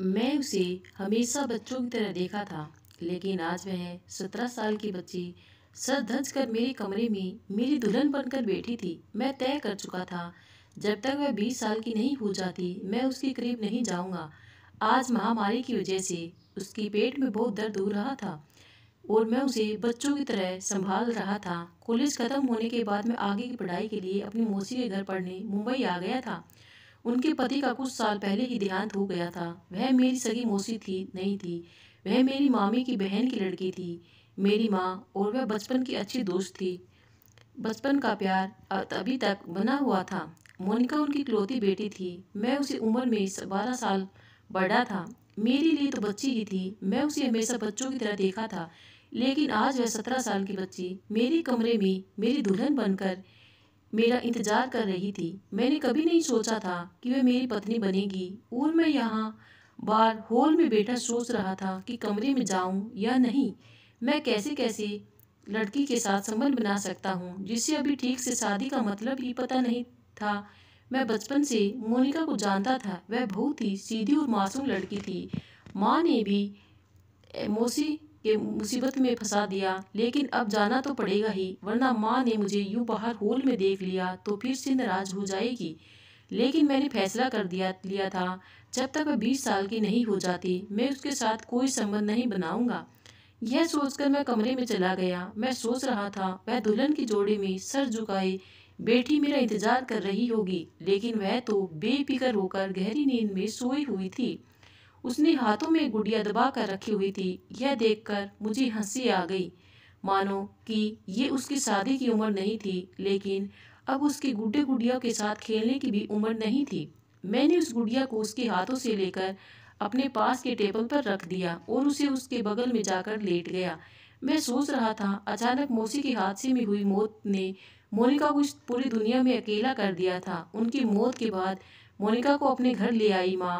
मैं उसे हमेशा बच्चों की तरह देखा था लेकिन आज वह सत्रह साल की बच्ची सर धज कर मेरे कमरे में मेरी दुल्हन बनकर बैठी थी मैं तय कर चुका था जब तक वह बीस साल की नहीं हो जाती मैं उसके करीब नहीं जाऊंगा आज महामारी की वजह से उसकी पेट में बहुत दर्द हो रहा था और मैं उसे बच्चों की तरह संभाल रहा था कॉलेज ख़त्म होने के बाद मैं आगे की पढ़ाई के लिए अपनी मौसी के घर पढ़ने मुंबई आ गया था उनके पति का कुछ साल पहले ही देहांत हो गया था वह मेरी सगी मौसी थी नहीं थी वह मेरी मामी की बहन की लड़की थी मेरी माँ और वह बचपन की अच्छी दोस्त थी बचपन का प्यार अभी तक बना हुआ था मोनिका उनकी इकलौती बेटी थी मैं उसी उम्र में बारह साल बड़ा था मेरे लिए तो बच्ची ही थी मैं उसे हमेशा बच्चों की तरह देखा था लेकिन आज वह सत्रह साल की बच्ची मेरे कमरे में मेरी दुल्हन बनकर मेरा इंतजार कर रही थी मैंने कभी नहीं सोचा था कि वह मेरी पत्नी बनेगी और मैं यहाँ बार हॉल में बैठा सोच रहा था कि कमरे में जाऊँ या नहीं मैं कैसे कैसे लड़की के साथ संबंध बना सकता हूँ जिससे अभी ठीक से शादी का मतलब ही पता नहीं था मैं बचपन से मोनिका को जानता था वह बहुत ही सीधी और मासूम लड़की थी माँ ने भी मोसी के मुसीबत में फंसा दिया लेकिन अब जाना तो पड़ेगा ही वरना माँ ने मुझे यूँ बाहर होल में देख लिया तो फिर से नाराज हो जाएगी लेकिन मैंने फैसला कर दिया लिया था जब तक वह बीस साल की नहीं हो जाती मैं उसके साथ कोई संबंध नहीं बनाऊंगा यह सोचकर मैं कमरे में चला गया मैं सोच रहा था वह दुल्हन की जोड़े में सर झुकाए बेटी मेरा इंतजार कर रही होगी लेकिन वह तो बेफिक्र होकर गहरी नींद में सोई हुई थी उसने हाथों में गुड़िया दबा कर रखी हुई थी यह देखकर मुझे हंसी आ गई मानो कि ये उसकी शादी की उम्र नहीं थी लेकिन अब उसकी गुड्डे गुड़िया के साथ खेलने की भी उम्र नहीं थी मैंने उस गुड़िया को उसके हाथों से लेकर अपने पास के टेबल पर रख दिया और उसे उसके बगल में जाकर लेट गया मैं सोच रहा था अचानक मौसी के हादसे में हुई मौत ने मोनिका को पूरी दुनिया में अकेला कर दिया था उनकी मौत के बाद मोनिका को अपने घर ले आई माँ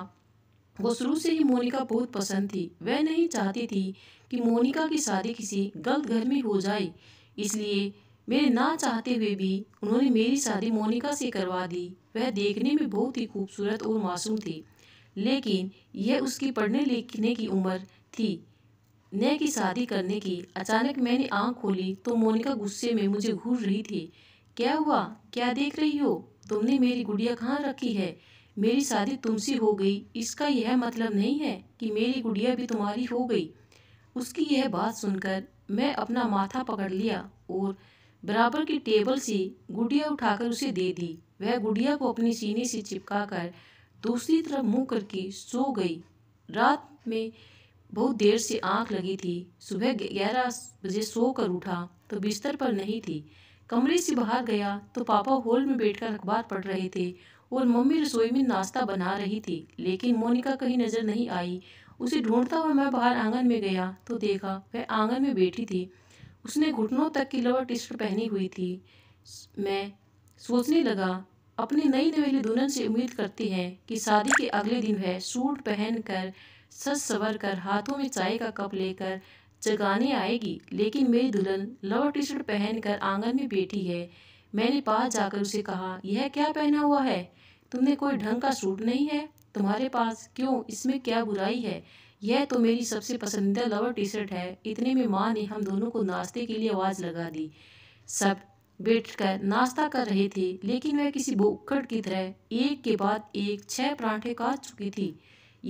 वो शुरू से ही मोनिका बहुत पसंद थी वह नहीं चाहती थी कि मोनिका की शादी किसी गलत घर में हो जाए इसलिए मेरे ना चाहते हुए भी उन्होंने मेरी शादी मोनिका से करवा दी वह देखने में बहुत ही खूबसूरत और मासूम थी लेकिन यह उसकी पढ़ने लिखने की उम्र थी न की शादी करने की अचानक मैंने आंख खोली तो मोनिका गुस्से में मुझे घूर रही थी क्या हुआ क्या देख रही हो तुमने मेरी गुड़िया कहाँ रखी है मेरी शादी तुमसे हो गई इसका यह मतलब नहीं है कि मेरी गुड़िया भी तुम्हारी हो गई उसकी यह बात सुनकर मैं अपना माथा पकड़ लिया और बराबर की टेबल से गुड़िया उठाकर उसे दे दी वह गुड़िया को अपने सीने से चिपका कर दूसरी तरफ मुंह करके सो गई रात में बहुत देर से आंख लगी थी सुबह ग्यारह बजे सो कर उठा तो बिस्तर पर नहीं थी कमरे से बाहर गया तो पापा हॉल में बैठकर अखबार पढ़ रहे थे और मम्मी रसोई में नाश्ता बना रही थी लेकिन मोनिका कहीं नज़र नहीं आई उसे ढूंढता हुआ मैं बाहर आंगन में गया तो देखा वह आंगन में बैठी थी उसने घुटनों तक की लवर टी शर्ट पहनी हुई थी मैं सोचने लगा अपनी नई नवेली दुल्हन से उम्मीद करती है कि शादी के अगले दिन वह सूट पहनकर सज सवर कर हाथों में चाय का कप लेकर जगाने आएगी लेकिन मेरी दुल्हन लवर टी शर्ट पहनकर आंगन में बैठी है मैंने पास जाकर उसे कहा यह क्या पहना हुआ है तुमने कोई ढंग का सूट नहीं है तुम्हारे पास क्यों इसमें क्या बुराई है यह तो मेरी सबसे पसंदीदा लवर टी शर्ट है इतने में माँ ने हम दोनों को नाश्ते के लिए आवाज़ लगा दी सब बैठकर नाश्ता कर रहे थे लेकिन वह किसी बोक्कड़ की तरह एक के बाद एक छह परांठे काट चुकी थी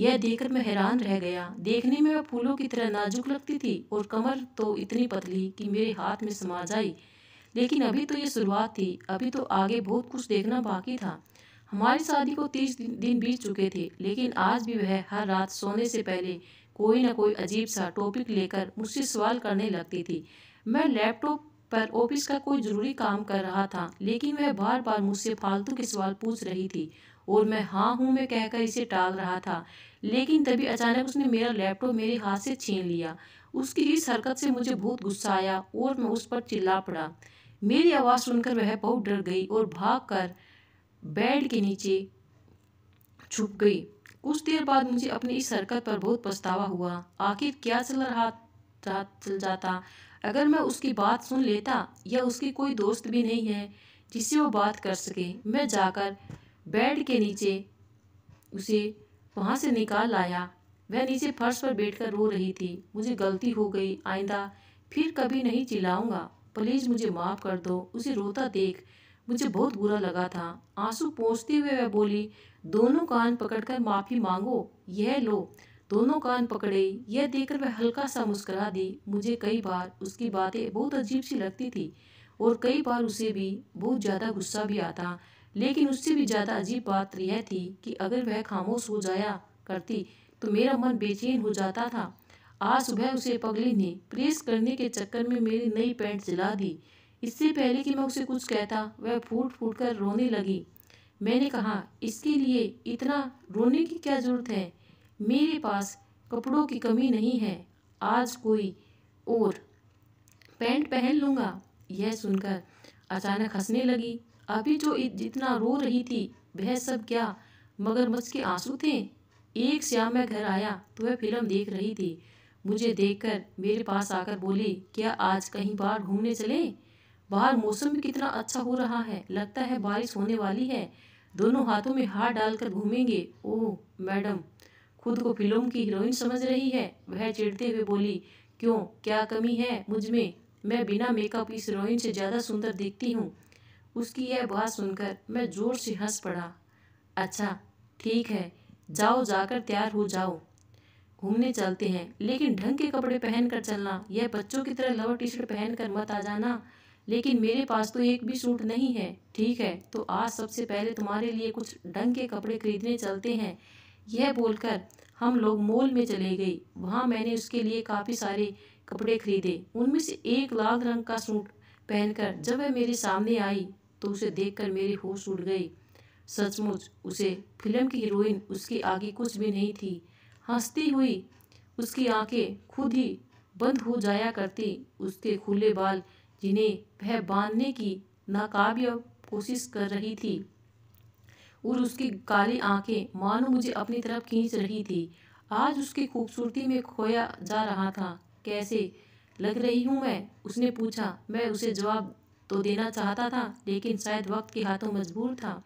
यह देखकर मैं हैरान रह गया देखने में वह फूलों की तरह नाजुक लगती थी और कमर तो इतनी पतली कि मेरे हाथ में समा जाई लेकिन अभी तो ये शुरुआत थी अभी तो आगे बहुत कुछ देखना बाकी था हमारी शादी को तीस दिन बीत चुके थे लेकिन आज भी वह हर रात सोने से पहले कोई ना कोई अजीब सा टॉपिक लेकर मुझसे सवाल करने लगती थी मैं लैपटॉप पर ऑफिस का कोई ज़रूरी काम कर रहा था लेकिन वह बार बार मुझसे फालतू के सवाल पूछ रही थी और मैं हाँ हूँ मैं कहकर इसे टाल रहा था लेकिन तभी अचानक उसने मेरा लैपटॉप मेरे हाथ से छीन लिया उसकी इस हरकत से मुझे बहुत गुस्सा आया और मैं उस पर चिल्ला पड़ा मेरी आवाज़ सुनकर वह बहुत डर गई और भागकर बेड के नीचे छुप गई कुछ देर बाद मुझे अपनी इस हरकत पर बहुत पछतावा हुआ आखिर क्या चल रहा चल जाता अगर मैं उसकी बात सुन लेता या उसकी कोई दोस्त भी नहीं है जिससे वो बात कर सके मैं जाकर बेड के नीचे उसे वहाँ से निकाल आया वह नीचे फर्श पर बैठकर रो रही थी मुझे गलती हो गई आइंदा फिर कभी नहीं चिल्लाऊंगा प्लीज़ मुझे माफ़ कर दो उसे रोता देख मुझे बहुत बुरा लगा था आंसू पहुँचते हुए वह बोली दोनों कान पकड़कर माफ़ी मांगो यह लो दोनों कान पकड़े यह देखकर वह हल्का सा मुस्करा दी मुझे कई बार उसकी बातें बहुत अजीब सी लगती थी और कई बार उसे भी बहुत ज़्यादा गुस्सा भी आता लेकिन उससे भी ज़्यादा अजीब बात यह थी कि अगर वह खामोश हो जाया करती तो मेरा मन बेचैन हो जाता था आज सुबह उसे पगली ने प्रेस करने के चक्कर में मेरी नई पैंट जला दी इससे पहले कि मैं उसे कुछ कहता वह फूट फूट कर रोने लगी मैंने कहा इसके लिए इतना रोने की क्या ज़रूरत है मेरे पास कपड़ों की कमी नहीं है आज कोई और पैंट पहन लूँगा यह सुनकर अचानक हंसने लगी अभी जो तो जितना रो रही थी वह सब क्या मगरमच्छ के आंसू थे एक श्याम मैं घर आया तो वह फिल्म देख रही थी मुझे देखकर मेरे पास आकर बोले क्या आज कहीं बाहर घूमने चले बाहर मौसम भी कितना अच्छा हो रहा है लगता है बारिश होने वाली है दोनों हाथों में हार डालकर घूमेंगे ओह मैडम खुद को फिल्म की हीरोइन समझ रही है वह चिड़ते हुए बोली क्यों क्या कमी है मुझ में मैं बिना मेकअप इस हीरोइन से ज़्यादा सुंदर देखती हूँ उसकी यह बात सुनकर मैं ज़ोर से हंस पड़ा अच्छा ठीक है जाओ जाकर तैयार हो जाओ घूमने चलते हैं लेकिन ढंग के कपड़े पहनकर चलना यह बच्चों की तरह लवर टी शर्ट पहन कर मत आ जाना लेकिन मेरे पास तो एक भी सूट नहीं है ठीक है तो आज सबसे पहले तुम्हारे लिए कुछ ढंग के कपड़े खरीदने चलते हैं यह बोलकर हम लोग मॉल में चले गई वहाँ मैंने उसके लिए काफ़ी सारे कपड़े खरीदे उनमें से एक लाल रंग का सूट पहनकर जब वह मेरे सामने आई तो उसे देखकर मेरी होश उड़ गई सचमुच उसे फिल्म की हीरोइन उसके आगे कुछ भी नहीं थी हंसती हुई उसकी आंखें खुद ही बंद हो जाया करती उसके खुले बाल जिन्हें वह बांधने की नाकाब्य कोशिश कर रही थी और उसकी काली आंखें मानो मुझे अपनी तरफ खींच रही थी आज उसकी खूबसूरती में खोया जा रहा था कैसे लग रही हूँ मैं उसने पूछा मैं उसे जवाब तो देना चाहता था लेकिन शायद वक्त के हाथों मजबूर था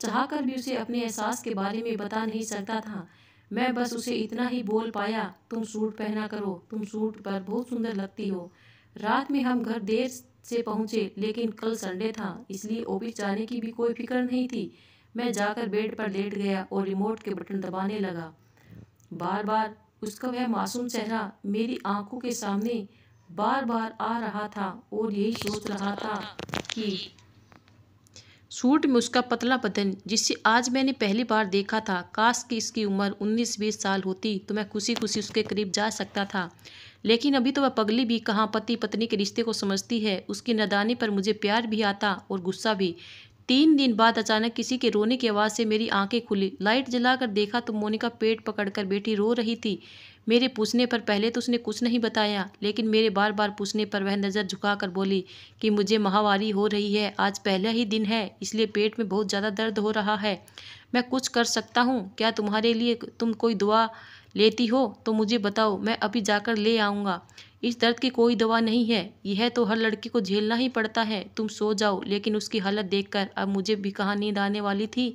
चाह कर भी उसे अपने एहसास के बारे में बता नहीं सकता था मैं बस उसे इतना ही बोल पाया तुम सूट पहना करो तुम सूट पर बहुत सुंदर लगती हो रात में हम घर देर से पहुंचे लेकिन कल संडे था इसलिए ऑफिस जाने की भी कोई फिक्र नहीं थी मैं जाकर बेड पर लेट गया और रिमोट के बटन दबाने लगा बार बार उसका वह मासूम चेहरा मेरी आंखों के सामने बार बार आ रहा था और यही सोच रहा था कि सूट में उसका पतला बदन जिसे आज मैंने पहली बार देखा था काश की इसकी उम्र उन्नीस बीस साल होती तो मैं खुशी खुशी उसके करीब जा सकता था लेकिन अभी तो वह पगली भी कहाँ पति पत्नी के रिश्ते को समझती है उसकी नदानी पर मुझे प्यार भी आता और गुस्सा भी तीन दिन बाद अचानक किसी के रोने की आवाज़ से मेरी आंखें खुली लाइट जलाकर देखा तो मोनिका पेट पकड़कर बैठी रो रही थी मेरे पूछने पर पहले तो उसने कुछ नहीं बताया लेकिन मेरे बार बार पूछने पर वह नज़र झुकाकर बोली कि मुझे माहवारी हो रही है आज पहला ही दिन है इसलिए पेट में बहुत ज़्यादा दर्द हो रहा है मैं कुछ कर सकता हूँ क्या तुम्हारे लिए तुम कोई दुआ लेती हो तो मुझे बताओ मैं अभी जाकर ले आऊँगा इस दर्द की कोई दवा नहीं है यह तो हर लड़की को झेलना ही पड़ता है तुम सो जाओ लेकिन उसकी हालत देखकर अब मुझे भी कहाँ नींद आने वाली थी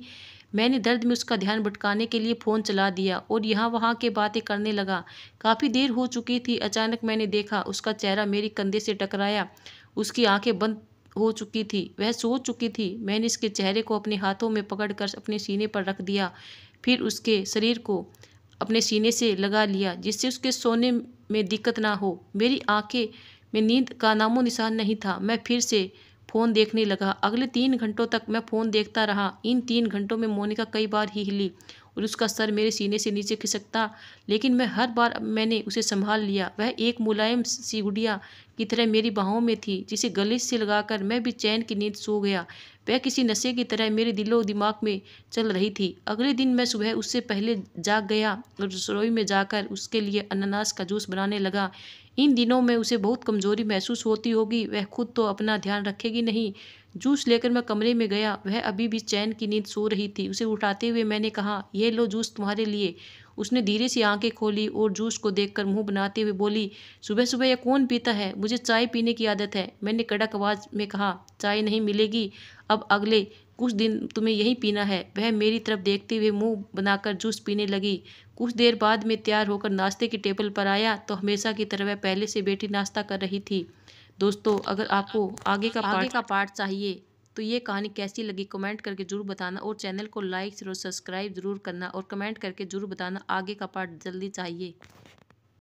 मैंने दर्द में उसका ध्यान भटकाने के लिए फ़ोन चला दिया और यहाँ वहाँ के बातें करने लगा काफ़ी देर हो चुकी थी अचानक मैंने देखा उसका चेहरा मेरी कंधे से टकराया उसकी आंखें बंद हो चुकी थी वह सो चुकी थी मैंने इसके चेहरे को अपने हाथों में पकड़कर अपने सीने पर रख दिया फिर उसके शरीर को अपने सीने से लगा लिया जिससे उसके सोने में दिक्कत ना हो मेरी आंखें में नींद का नामो निशान नहीं था मैं फिर से फ़ोन देखने लगा अगले तीन घंटों तक मैं फ़ोन देखता रहा इन तीन घंटों में मोनिका कई बार ही हिली और उसका सर मेरे सीने से नीचे खिसकता लेकिन मैं हर बार मैंने उसे संभाल लिया वह एक मुलायम सी गुड़िया की तरह मेरी बाहों में थी जिसे गले से लगाकर मैं भी चैन की नींद सो गया वह किसी नशे की तरह मेरे दिलो दिमाग में चल रही थी अगले दिन मैं सुबह उससे पहले जाग गया और रसोई में जाकर उसके लिए अनानास का जूस बनाने लगा इन दिनों में उसे बहुत कमज़ोरी महसूस होती होगी वह खुद तो अपना ध्यान रखेगी नहीं जूस लेकर मैं कमरे में गया वह अभी भी चैन की नींद सो रही थी उसे उठाते हुए मैंने कहा यह लो जूस तुम्हारे लिए उसने धीरे सी आंखें खोली और जूस को देखकर मुंह बनाते हुए बोली सुबह सुबह यह कौन पीता है मुझे चाय पीने की आदत है मैंने कड़क आवाज़ में कहा चाय नहीं मिलेगी अब अगले कुछ दिन तुम्हें यही पीना है वह मेरी तरफ देखते हुए मुंह बनाकर जूस पीने लगी कुछ देर बाद में तैयार होकर नाश्ते की टेबल पर आया तो हमेशा की तरह वह पहले से बैठी नाश्ता कर रही थी दोस्तों अगर आपको आगे का आगे का पार्ट चाहिए तो ये कहानी कैसी लगी कमेंट करके जरूर बताना और चैनल को लाइक जरूर सब्सक्राइब जरूर करना और कमेंट करके जरूर बताना आगे का पार्ट जल्दी चाहिए